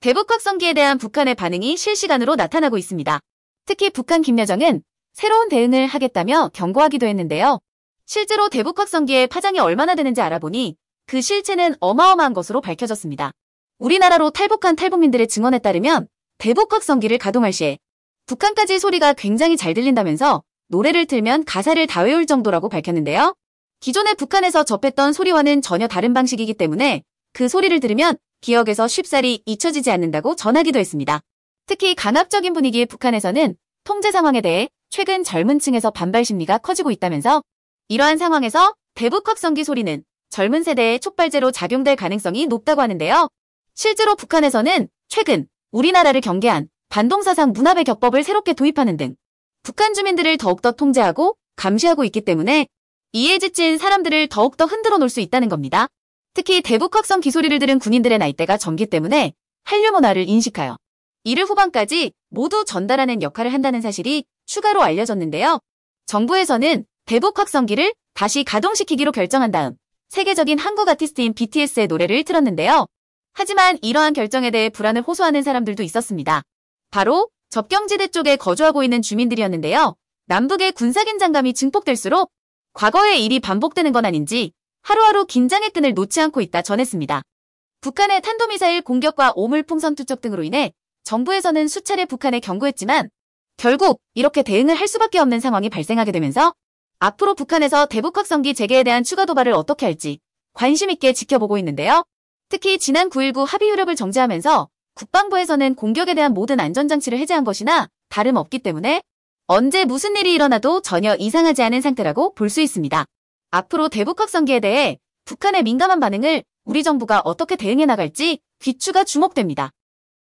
대북 확성기에 대한 북한의 반응이 실시간으로 나타나고 있습니다. 특히 북한 김여정은 새로운 대응을 하겠다며 경고하기도 했는데요. 실제로 대북 확성기의 파장이 얼마나 되는지 알아보니 그 실체는 어마어마한 것으로 밝혀졌습니다. 우리나라로 탈북한 탈북민들의 증언에 따르면 대북 확성기를 가동할 시에 북한까지 소리가 굉장히 잘 들린다면서 노래를 틀면 가사를 다 외울 정도라고 밝혔는데요. 기존의 북한에서 접했던 소리와는 전혀 다른 방식이기 때문에 그 소리를 들으면 기억에서 쉽사리 잊혀지지 않는다고 전하기도 했습니다. 특히 강압적인 분위기의 북한에서는 통제 상황에 대해 최근 젊은 층에서 반발 심리가 커지고 있다면서 이러한 상황에서 대북 확성기 소리는 젊은 세대의 촉발제로 작용될 가능성이 높다고 하는데요. 실제로 북한에서는 최근 우리나라를 경계한 반동사상 문합의 격법을 새롭게 도입하는 등 북한 주민들을 더욱더 통제하고 감시하고 있기 때문에 이에 지친 사람들을 더욱더 흔들어 놓을 수 있다는 겁니다. 특히 대북확성 기소리를 들은 군인들의 나이대가 젊기 때문에 한류 문화를 인식하여 이를 후반까지 모두 전달하는 역할을 한다는 사실이 추가로 알려졌는데요. 정부에서는 대북 확성기를 다시 가동시키기로 결정한 다음 세계적인 한국 아티스트인 BTS의 노래를 틀었는데요. 하지만 이러한 결정에 대해 불안을 호소하는 사람들도 있었습니다. 바로 접경지대 쪽에 거주하고 있는 주민들이었는데요. 남북의 군사긴장감이 증폭될수록 과거의 일이 반복되는 건 아닌지 하루하루 긴장의 끈을 놓지 않고 있다 전했습니다. 북한의 탄도미사일 공격과 오물풍선 투척 등으로 인해 정부에서는 수차례 북한에 경고했지만 결국 이렇게 대응을 할 수밖에 없는 상황이 발생하게 되면서 앞으로 북한에서 대북 확성기 재개에 대한 추가 도발을 어떻게 할지 관심 있게 지켜보고 있는데요. 특히 지난 9.19 합의 효력을 정지하면서 국방부에서는 공격에 대한 모든 안전장치를 해제한 것이나 다름없기 때문에 언제 무슨 일이 일어나도 전혀 이상하지 않은 상태라고 볼 수 있습니다. 앞으로 대북 확성기에 대해 북한의 민감한 반응을 우리 정부가 어떻게 대응해 나갈지 귀추가 주목됩니다.